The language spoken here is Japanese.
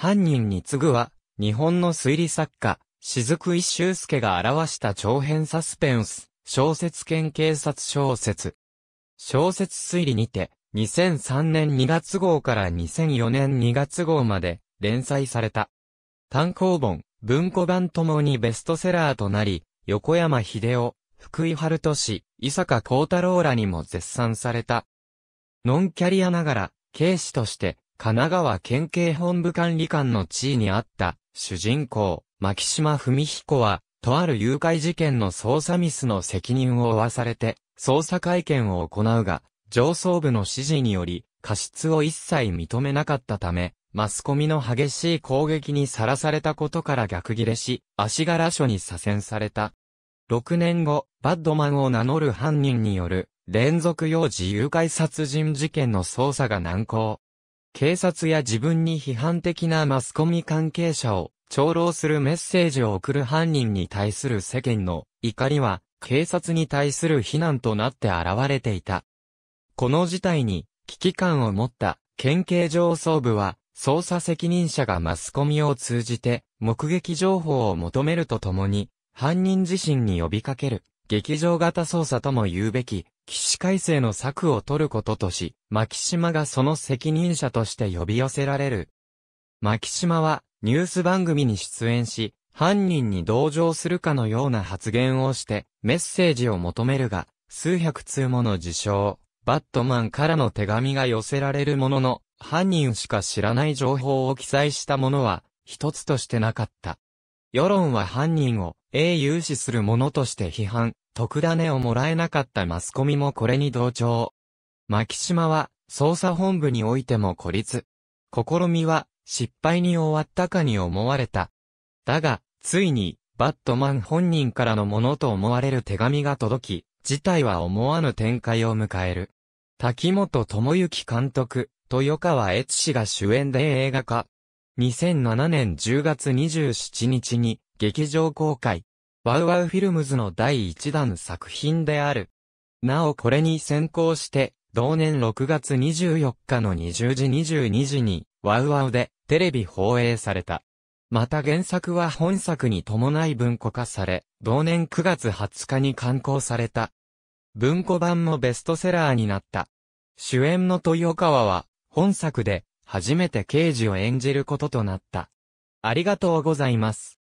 犯人に次ぐは、日本の推理作家、雫一周介が表した長編サスペンス、小説兼警察小説。小説推理にて、2003年2月号から2004年2月号まで連載された。単行本、文庫版ともにベストセラーとなり、横山秀夫、福井春都市、伊坂幸太郎らにも絶賛された。ノンキャリアながら、警視として、神奈川県警本部管理官の地位にあった、主人公、牧島文彦は、とある誘拐事件の捜査ミスの責任を負わされて、捜査会見を行うが、上層部の指示により、過失を一切認めなかったため、マスコミの激しい攻撃にさらされたことから逆切れし、足柄署に左遷された。6年後、バッドマンを名乗る犯人による、連続幼児誘拐殺人事件の捜査が難航。警察や自分に批判的なマスコミ関係者を長老するメッセージを送る犯人に対する世間の怒りは警察に対する非難となって現れていた。この事態に危機感を持った県警上層部は捜査責任者がマスコミを通じて目撃情報を求めるとともに犯人自身に呼びかける劇場型捜査とも言うべき起死回生の策を取ることとし、牧島がその責任者として呼び寄せられる。牧島は、ニュース番組に出演し、犯人に同情するかのような発言をして、メッセージを求めるが、数百通もの事象、バットマンからの手紙が寄せられるものの、犯人しか知らない情報を記載したものは、一つとしてなかった。世論は犯人を、英雄視する者として批判、特ダネをもらえなかったマスコミもこれに同調。牧島は、捜査本部においても孤立。試みは、失敗に終わったかに思われた。だが、ついに、バットマン本人からのものと思われる手紙が届き、事態は思わぬ展開を迎える。滝本智之監督、豊川悦氏が主演で映画化。2007年10月27日に劇場公開。ワウワウフィルムズの第1弾作品である。なおこれに先行して、同年6月24日の20時22時に、ワウワウでテレビ放映された。また原作は本作に伴い文庫化され、同年9月20日に刊行された。文庫版もベストセラーになった。主演の豊川は、本作で、初めて刑事を演じることとなった。ありがとうございます。